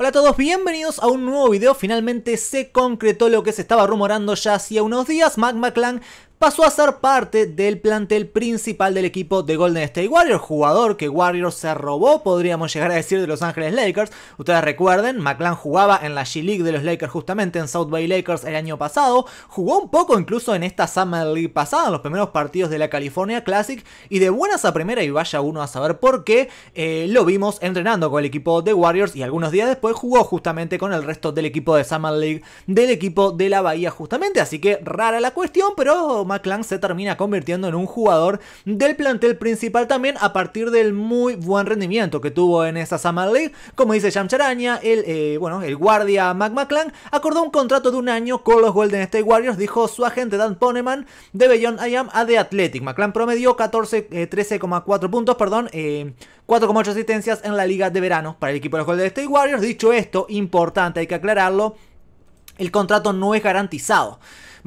Hola a todos, bienvenidos a un nuevo video. Finalmente se concretó lo que se estaba rumorando ya hacía unos días. Magma Clan pasó a ser parte del plantel principal del equipo de Golden State Warriors, jugador que Warriors se robó, podríamos llegar a decir, de Los Ángeles Lakers. Ustedes recuerden, McLan jugaba en la G League de los Lakers justamente en South Bay Lakers el año pasado, jugó un poco incluso en esta Summer League pasada, en los primeros partidos de la California Classic, y de buenas a primera, y vaya uno a saber por qué, eh, lo vimos entrenando con el equipo de Warriors y algunos días después jugó justamente con el resto del equipo de Summer League, del equipo de la Bahía justamente, así que rara la cuestión, pero McClung se termina convirtiendo en un jugador del plantel principal también a partir del muy buen rendimiento que tuvo en esa Summer League. Como dice Jam el, eh, bueno, el guardia Mac acordó un contrato de un año con los Golden State Warriors, dijo su agente Dan Poneman de Beyond I Am a The Athletic. McClung promedió 14, 13,4 eh, puntos, perdón, 4,8 eh, asistencias en la liga de verano para el equipo de los Golden State Warriors. Dicho esto, importante, hay que aclararlo, el contrato no es garantizado.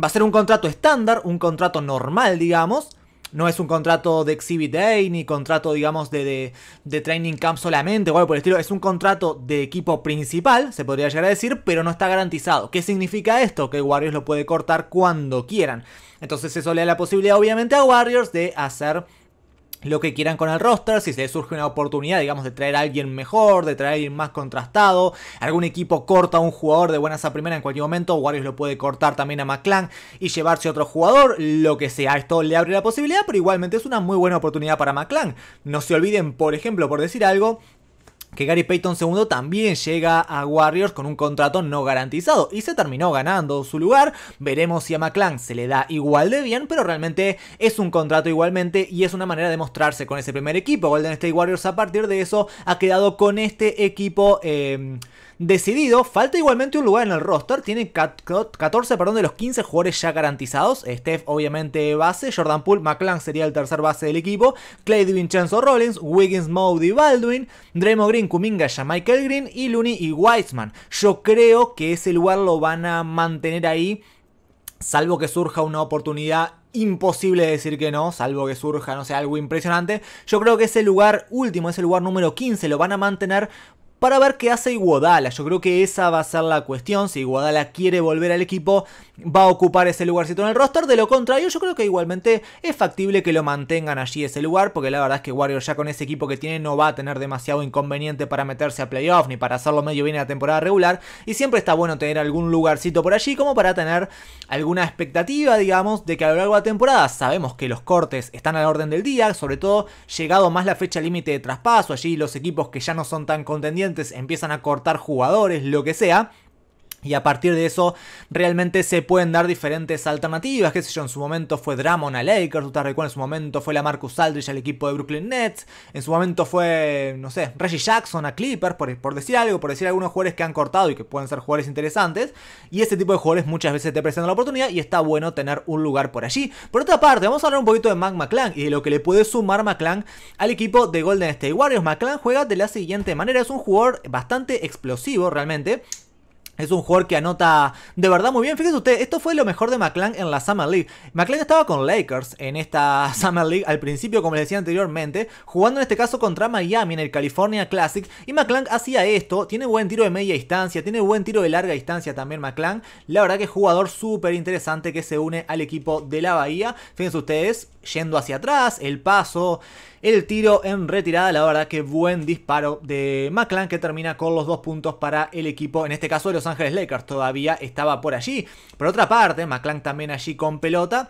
Va a ser un contrato estándar, un contrato normal, digamos. No es un contrato de Exhibit Day ni contrato, digamos, de, de, Training Camp solamente o algo por el estilo. Es un contrato de equipo principal, se podría llegar a decir, pero no está garantizado. ¿Qué significa esto? Que Warriors lo puede cortar cuando quieran. Entonces eso le da la posibilidad, obviamente, a Warriors de hacer lo que quieran con el roster, si se les surge una oportunidad, digamos, de traer a alguien mejor, de traer a alguien más contrastado, algún equipo corta a un jugador de buenas a primera en cualquier momento, Warriors lo puede cortar también a McClan y llevarse a otro jugador, lo que sea, esto le abre la posibilidad, pero igualmente es una muy buena oportunidad para McClan. No se olviden, por ejemplo, por decir algo, que Gary Payton II también llega a Warriors con un contrato no garantizado y se terminó ganando su lugar. Veremos si a McClan se le da igual de bien, pero realmente es un contrato igualmente y es una manera de mostrarse con ese primer equipo. Golden State Warriors a partir de eso ha quedado con este equipo. Eh, decidido. Falta igualmente un lugar en el roster. Tiene 14 perdón, de los 15 jugadores ya garantizados. Steph, obviamente, base. Jordan Poole, McClan sería el tercer base del equipo. Clay Vincenzo Rollins, Wiggins, Mowdy, Baldwin, Draymond Green, Kuminga, Michael Green y Looney y Wiseman. Yo creo que ese lugar lo van a mantener ahí. Salvo que surja una oportunidad imposible decir que no, salvo que surja, no sé, algo impresionante. Yo creo que ese lugar último, ese lugar número 15, lo van a mantener para ver qué hace Iguodala. Yo creo que esa va a ser la cuestión. Si Iguodala quiere volver al equipo, va a ocupar ese lugarcito en el roster. De lo contrario, yo creo que igualmente es factible que lo mantengan allí ese lugar, porque la verdad es que Warrior ya con ese equipo que tiene no va a tener demasiado inconveniente para meterse a playoff ni para hacerlo medio bien en la temporada regular. Y siempre está bueno tener algún lugarcito por allí como para tener alguna expectativa, digamos, de que a lo largo de la temporada sabemos que los cortes están a la orden del día, sobre todo llegado más la fecha límite de traspaso, allí los equipos que ya no son tan contendientes empiezan a cortar jugadores, lo que sea, y a partir de eso, realmente se pueden dar diferentes alternativas. Que sé yo, en su momento fue Dramon a Lakers, ¿Te recuerdas? en su momento fue la Marcus Aldridge al equipo de Brooklyn Nets, en su momento fue, no sé, Reggie Jackson a Clippers, por, por decir algo, por decir algunos jugadores que han cortado y que pueden ser jugadores interesantes. Y ese tipo de jugadores muchas veces te presentan la oportunidad y está bueno tener un lugar por allí. Por otra parte, vamos a hablar un poquito de Mac McClan y de lo que le puede sumar McClan al equipo de Golden State Warriors. McClan juega de la siguiente manera, es un jugador bastante explosivo realmente es un jugador que anota de verdad muy bien. Fíjense ustedes, esto fue lo mejor de McClan en la Summer League. McClan estaba con Lakers en esta Summer League al principio, como les decía anteriormente, jugando en este caso contra Miami en el California Classic. Y McClan hacía esto, tiene buen tiro de media distancia, tiene buen tiro de larga distancia también McClan. La verdad que es jugador súper interesante que se une al equipo de la Bahía. Fíjense ustedes, yendo hacia atrás, el paso, el tiro en retirada. La verdad que buen disparo de McClan que termina con los dos puntos para el equipo, en este caso de Los Ángeles Lakers. Todavía estaba por allí. Por otra parte, McClan también allí con pelota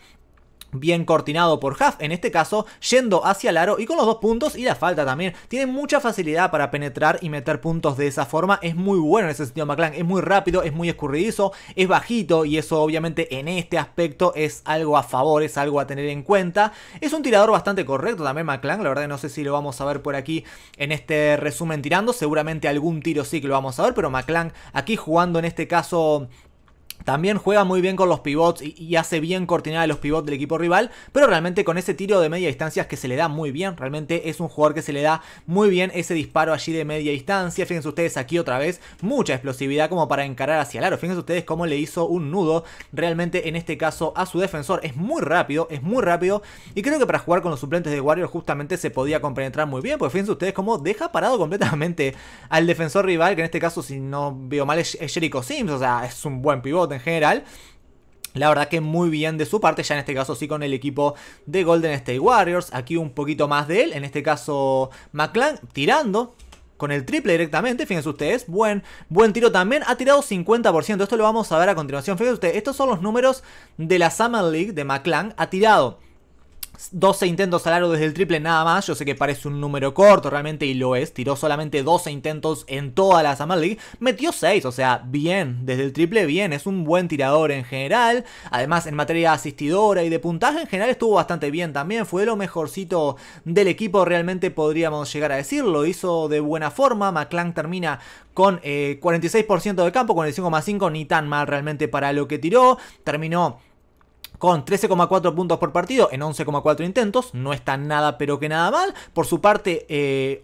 bien coordinado por Huff, en este caso yendo hacia el aro y con los dos puntos y la falta también. Tiene mucha facilidad para penetrar y meter puntos de esa forma, es muy bueno en ese sentido McClank, es muy rápido, es muy escurridizo, es bajito y eso obviamente en este aspecto es algo a favor, es algo a tener en cuenta. Es un tirador bastante correcto también McClank, la verdad no sé si lo vamos a ver por aquí en este resumen tirando, seguramente algún tiro sí que lo vamos a ver, pero McClank aquí jugando en este caso también juega muy bien con los pivots y, hace bien coordinar a los pivots del equipo rival, pero realmente con ese tiro de media distancia que se le da muy bien, realmente es un jugador que se le da muy bien ese disparo allí de media distancia. Fíjense ustedes aquí otra vez, mucha explosividad como para encarar hacia el aro. Fíjense ustedes cómo le hizo un nudo realmente en este caso a su defensor. Es muy rápido, es muy rápido y creo que para jugar con los suplentes de Warrior justamente se podía compenetrar muy bien, porque fíjense ustedes cómo deja parado completamente al defensor rival, que en este caso si no veo mal es Jericho Sims, o sea, es un buen pivote en general. La verdad que muy bien de su parte, ya en este caso sí con el equipo de Golden State Warriors. Aquí un poquito más de él, en este caso McClan tirando, con el triple directamente, fíjense ustedes, buen, buen tiro también, ha tirado 50%, esto lo vamos a ver a continuación, fíjense ustedes, estos son los números de la Summer League de McClan, ha tirado 12 intentos al largo desde el triple nada más. Yo sé que parece un número corto realmente y lo es. Tiró solamente 12 intentos en toda la Summer League. Metió 6, o sea, bien. Desde el triple bien. Es un buen tirador en general. Además, en materia asistidora y de puntaje en general estuvo bastante bien también. Fue lo mejorcito del equipo realmente podríamos llegar a decir. Lo hizo de buena forma. McClank termina con 46% eh, de campo, con el 5,5 ni tan mal realmente para lo que tiró. Terminó con 13,4 puntos por partido en 11,4 intentos, no está nada pero que nada mal. Por su parte,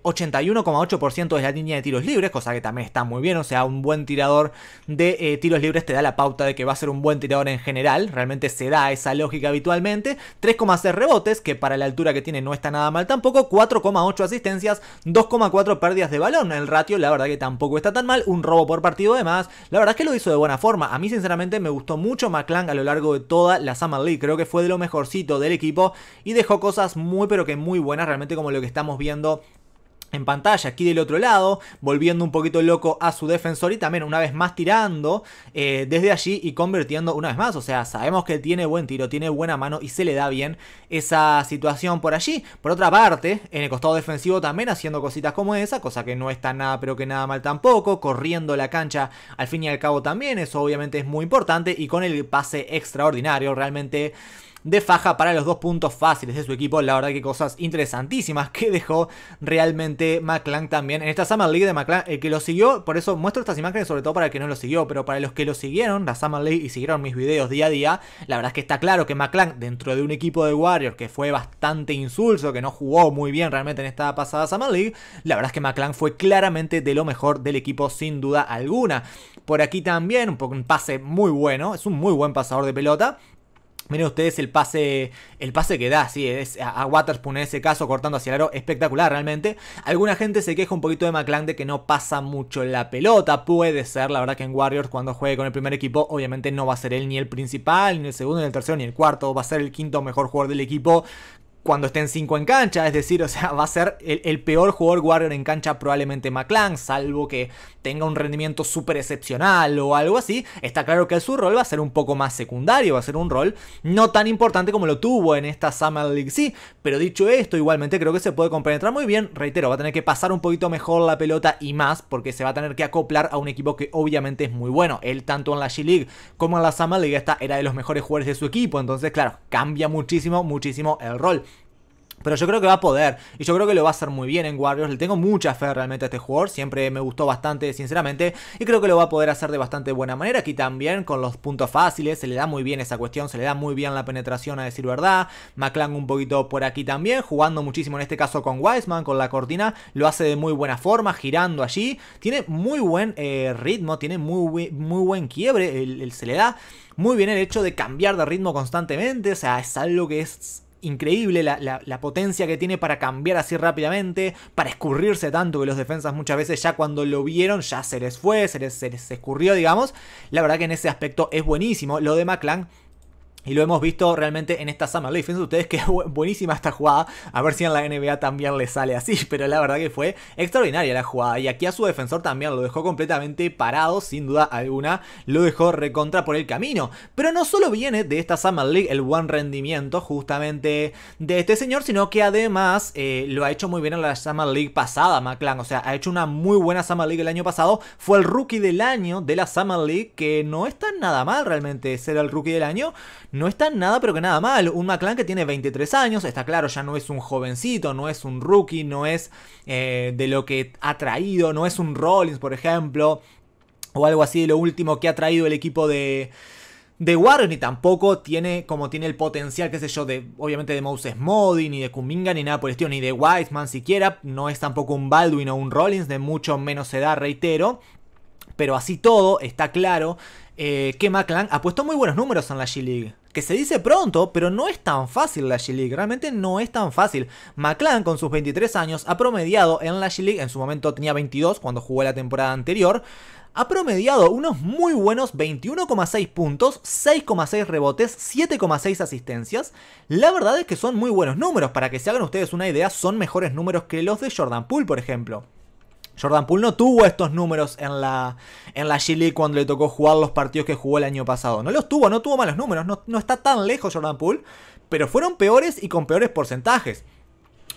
81,8% eh, de la línea de tiros libres, cosa que también está muy bien, o sea, un buen tirador de eh, tiros libres te da la pauta de que va a ser un buen tirador en general, realmente se da esa lógica habitualmente. 3,6 rebotes, que para la altura que tiene no está nada mal tampoco, 4,8 asistencias, 2,4 pérdidas de balón, el ratio la verdad que tampoco está tan mal, un robo por partido además, la verdad es que lo hizo de buena forma, a mí sinceramente me gustó mucho McClang a lo largo de toda la Summer Creo que fue de lo mejorcito del equipo y dejó cosas muy pero que muy buenas realmente como lo que estamos viendo en pantalla aquí del otro lado, volviendo un poquito loco a su defensor y también una vez más tirando eh, desde allí y convirtiendo una vez más. O sea, sabemos que tiene buen tiro, tiene buena mano y se le da bien esa situación por allí. Por otra parte, en el costado defensivo también haciendo cositas como esa, cosa que no está nada pero que nada mal tampoco, corriendo la cancha al fin y al cabo también, eso obviamente es muy importante y con el pase extraordinario realmente de faja para los dos puntos fáciles de su equipo. La verdad que cosas interesantísimas que dejó realmente McClank también en esta Summer League de McClank. El eh, que lo siguió, por eso muestro estas imágenes sobre todo para el que no lo siguió, pero para los que lo siguieron, la Summer League y siguieron mis videos día a día, la verdad es que está claro que McClank dentro de un equipo de Warriors que fue bastante insulso, que no jugó muy bien realmente en esta pasada Summer League, la verdad es que McClank fue claramente de lo mejor del equipo sin duda alguna. Por aquí también, un pase muy bueno, es un muy buen pasador de pelota. Miren ustedes el pase, el pase que da, sí, es a, Waterspoon en ese caso, cortando hacia el aro, espectacular realmente. Alguna gente se queja un poquito de McClung de que no pasa mucho la pelota, puede ser, la verdad que en Warriors cuando juegue con el primer equipo, obviamente no va a ser él ni el principal, ni el segundo, ni el tercero, ni el cuarto, va a ser el quinto mejor jugador del equipo, cuando estén 5 en cancha, es decir, o sea, va a ser el, peor jugador Warrior en cancha probablemente McClan, salvo que tenga un rendimiento súper excepcional o algo así, está claro que su rol va a ser un poco más secundario, va a ser un rol no tan importante como lo tuvo en esta Summer League, sí, pero dicho esto, igualmente creo que se puede compenetrar muy bien, reitero, va a tener que pasar un poquito mejor la pelota y más, porque se va a tener que acoplar a un equipo que obviamente es muy bueno, él tanto en la G-League como en la Summer League esta era de los mejores jugadores de su equipo, entonces claro, cambia muchísimo, muchísimo el rol. Pero yo creo que va a poder. Y yo creo que lo va a hacer muy bien en Warriors. Le tengo mucha fe realmente a este jugador. Siempre me gustó bastante, sinceramente. Y creo que lo va a poder hacer de bastante buena manera. Aquí también con los puntos fáciles. Se le da muy bien esa cuestión. Se le da muy bien la penetración, a decir verdad. McClang un poquito por aquí también. Jugando muchísimo en este caso con Wiseman, con la cortina. Lo hace de muy buena forma, girando allí. Tiene muy buen eh, ritmo. Tiene muy, muy buen quiebre. se le da muy bien el hecho de cambiar de ritmo constantemente. O sea, es algo que es increíble la, potencia que tiene para cambiar así rápidamente, para escurrirse tanto que los defensas muchas veces ya cuando lo vieron ya se les fue, se les, escurrió, digamos. La verdad que en ese aspecto es buenísimo. Lo de McClan y lo hemos visto realmente en esta Summer League. Fíjense ustedes que buenísima esta jugada. A ver si en la NBA también le sale así. Pero la verdad que fue extraordinaria la jugada. Y aquí a su defensor también lo dejó completamente parado. Sin duda alguna. Lo dejó recontra por el camino. Pero no solo viene de esta Summer League el buen rendimiento justamente de este señor. Sino que además eh, lo ha hecho muy bien en la Summer League pasada McClan. O sea, ha hecho una muy buena Summer League el año pasado. Fue el rookie del año de la Summer League. Que no está nada mal realmente ser el rookie del año no está nada pero que nada mal. Un McLean que tiene 23 años, está claro, ya no es un jovencito, no es un rookie, no es eh, de lo que ha traído, no es un Rollins, por ejemplo, o algo así de lo último que ha traído el equipo de de Warren y tampoco tiene como tiene el potencial, qué sé yo, de obviamente de Moses Modi, ni de Kuminga, ni nada por el estilo, ni de Wiseman siquiera. No es tampoco un Baldwin o un Rollins, de mucho menos edad, reitero. Pero así todo, está claro eh, que McLean ha puesto muy buenos números en la G-League que se dice pronto, pero no es tan fácil la G-League, realmente no es tan fácil. McLean con sus 23 años ha promediado en la G-League, en su momento tenía 22 cuando jugó la temporada anterior, ha promediado unos muy buenos 21,6 puntos, 6,6 rebotes, 7,6 asistencias. La verdad es que son muy buenos números, para que se hagan ustedes una idea, son mejores números que los de Jordan Poole, por ejemplo. Jordan Poole no tuvo estos números en la, en la G League cuando le tocó jugar los partidos que jugó el año pasado. No los tuvo, no tuvo malos números, no, no está tan lejos Jordan Poole, pero fueron peores y con peores porcentajes.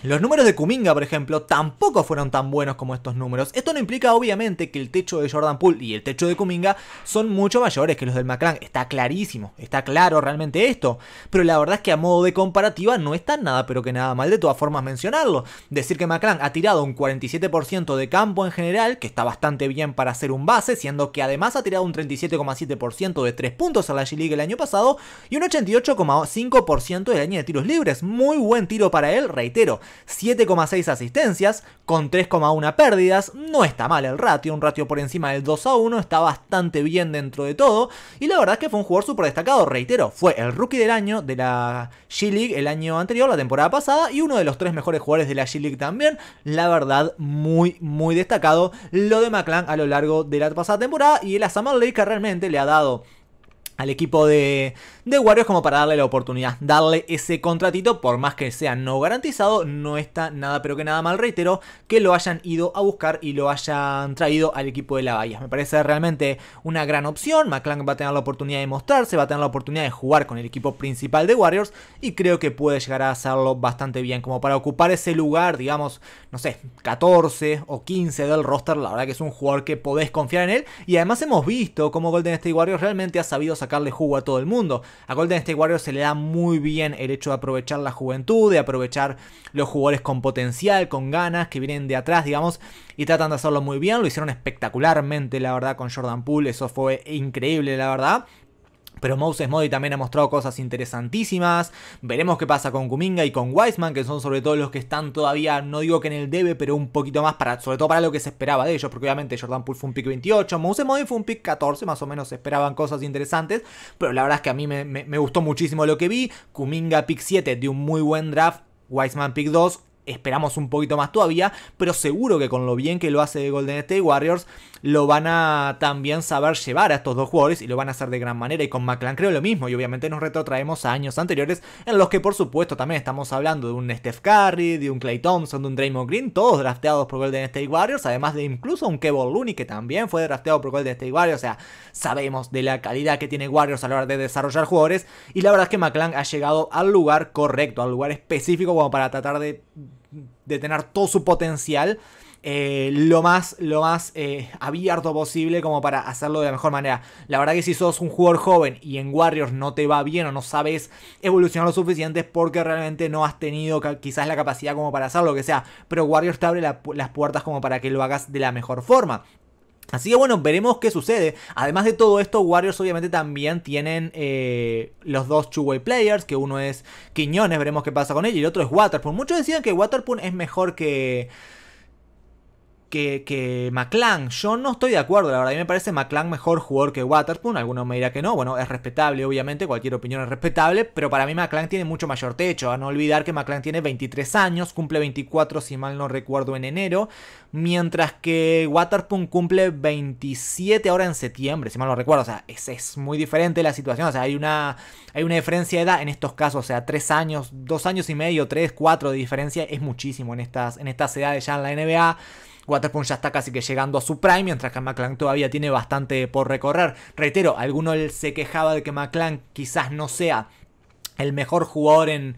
Los números de Kuminga, por ejemplo, tampoco fueron tan buenos como estos números. Esto no implica, obviamente, que el techo de Jordan Poole y el techo de Kuminga son mucho mayores que los del McLaren. Está clarísimo, está claro realmente esto. Pero la verdad es que a modo de comparativa no está nada, pero que nada mal de todas formas mencionarlo. Decir que McLaren ha tirado un 47% de campo en general, que está bastante bien para hacer un base, siendo que además ha tirado un 37,7% de 3 puntos a la G-League el año pasado y un 88,5% del año de tiros libres. Muy buen tiro para él, reitero. 7,6 asistencias, con 3,1 pérdidas, no está mal el ratio, un ratio por encima del 2 a 1, está bastante bien dentro de todo, y la verdad es que fue un jugador súper destacado, reitero, fue el rookie del año de la G-League el año anterior, la temporada pasada, y uno de los tres mejores jugadores de la G-League también, la verdad, muy, muy destacado lo de McLean a lo largo de la pasada temporada, y el Summer que realmente le ha dado al equipo de, Warriors como para darle la oportunidad, darle ese contratito, por más que sea no garantizado, no está nada pero que nada mal, reitero, que lo hayan ido a buscar y lo hayan traído al equipo de la Bahía. Me parece realmente una gran opción, McClank va a tener la oportunidad de mostrarse, va a tener la oportunidad de jugar con el equipo principal de Warriors y creo que puede llegar a hacerlo bastante bien, como para ocupar ese lugar, digamos, no sé, 14 o 15 del roster, la verdad que es un jugador que podés confiar en él y además hemos visto cómo Golden State Warriors realmente ha sabido sacar sacarle jugo a todo el mundo. A Golden State Warriors se le da muy bien el hecho de aprovechar la juventud, de aprovechar los jugadores con potencial, con ganas, que vienen de atrás, digamos, y tratan de hacerlo muy bien. Lo hicieron espectacularmente, la verdad, con Jordan Poole. Eso fue increíble, la verdad. Pero Moses Modi también ha mostrado cosas interesantísimas. Veremos qué pasa con Kuminga y con Wiseman, que son sobre todo los que están todavía, no digo que en el debe, pero un poquito más para, sobre todo para lo que se esperaba de ellos, porque obviamente Jordan Poole fue un pick 28, Moses Modi fue un pick 14, más o menos esperaban cosas interesantes, pero la verdad es que a mí me, gustó muchísimo lo que vi. Kuminga pick 7 de un muy buen draft, Wiseman pick 2, esperamos un poquito más todavía, pero seguro que con lo bien que lo hace Golden State Warriors, lo van a también saber llevar a estos dos jugadores y lo van a hacer de gran manera. Y con McLaren creo lo mismo. Y obviamente nos retrotraemos a años anteriores en los que por supuesto también estamos hablando de un Steph Curry, de un Clay Thompson, de un Draymond Green, todos drafteados por Golden State Warriors, además de incluso un Kevin Looney que también fue drafteado por Golden State Warriors. O sea, sabemos de la calidad que tiene Warriors a la hora de desarrollar jugadores. Y la verdad es que McLaren ha llegado al lugar correcto, al lugar específico como para tratar de tener todo su potencial eh, lo más, lo más eh, abierto posible como para hacerlo de la mejor manera. La verdad que si sos un jugador joven y en Warriors no te va bien o no sabes evolucionar lo suficiente porque realmente no has tenido quizás la capacidad como para hacerlo, lo que sea, pero Warriors te abre las puertas como para que lo hagas de la mejor forma. Así que bueno, veremos qué sucede. Además de todo esto, Warriors obviamente también tienen eh, los dos two-way players, que uno es Quiñones, veremos qué pasa con él, y el otro es Waterpoon. Muchos decían que Waterpoon es mejor que que, que Yo no estoy de acuerdo, la verdad. A mí me parece McClan mejor jugador que Waterpoon. Alguno me dirá que no. Bueno, es respetable, obviamente. Cualquier opinión es respetable. Pero para mí McLean tiene mucho mayor techo. A no olvidar que McClan tiene 23 años. Cumple 24, si mal no recuerdo, en enero. Mientras que Waterpoon cumple 27 ahora en septiembre, si mal no recuerdo. O sea, es, es muy diferente la situación. O sea, hay una, hay una diferencia de edad en estos casos. O sea, 3 años, 2 años y medio, 3, 4 de diferencia es muchísimo en estas, en estas edades ya en la NBA. Waterpoint ya está casi que llegando a su prime, mientras que McLean todavía tiene bastante por recorrer. Reitero, alguno se quejaba de que McLean quizás no sea el mejor jugador en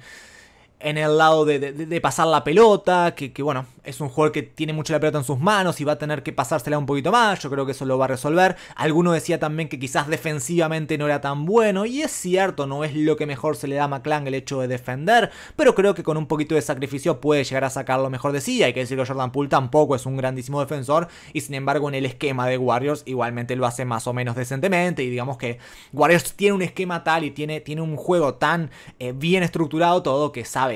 en el lado de, pasar la pelota, que, bueno, es un jugador que tiene mucho la pelota en sus manos y va a tener que pasársela un poquito más, yo creo que eso lo va a resolver. Alguno decía también que quizás defensivamente no era tan bueno, y es cierto, no es lo que mejor se le da a McClang el hecho de defender, pero creo que con un poquito de sacrificio puede llegar a sacar lo mejor de sí, hay que decir que Jordan Poole tampoco es un grandísimo defensor, y sin embargo en el esquema de Warriors igualmente lo hace más o menos decentemente, y digamos que Warriors tiene un esquema tal y tiene, tiene un juego tan eh, bien estructurado todo que sabe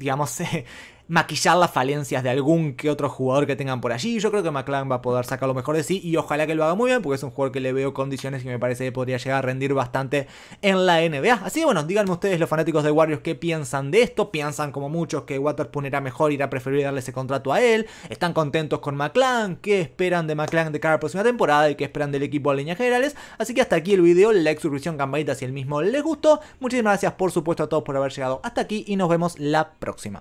digamos, maquillar las falencias de algún que otro jugador que tengan por allí. Yo creo que McLaren va a poder sacar lo mejor de sí y ojalá que lo haga muy bien porque es un jugador que le veo condiciones y me parece que podría llegar a rendir bastante en la NBA. Así que bueno, díganme ustedes los fanáticos de Warriors qué piensan de esto. Piensan como muchos que Waterpoon era mejor, irá a preferir darle ese contrato a él. Están contentos con McLaren. ¿Qué esperan de McLaren de cara a la próxima temporada y qué esperan del equipo a líneas generales? Así que hasta aquí el video, la suscripción, campanita si el mismo les gustó. Muchísimas gracias por supuesto a todos por haber llegado hasta aquí y nos vemos la próxima.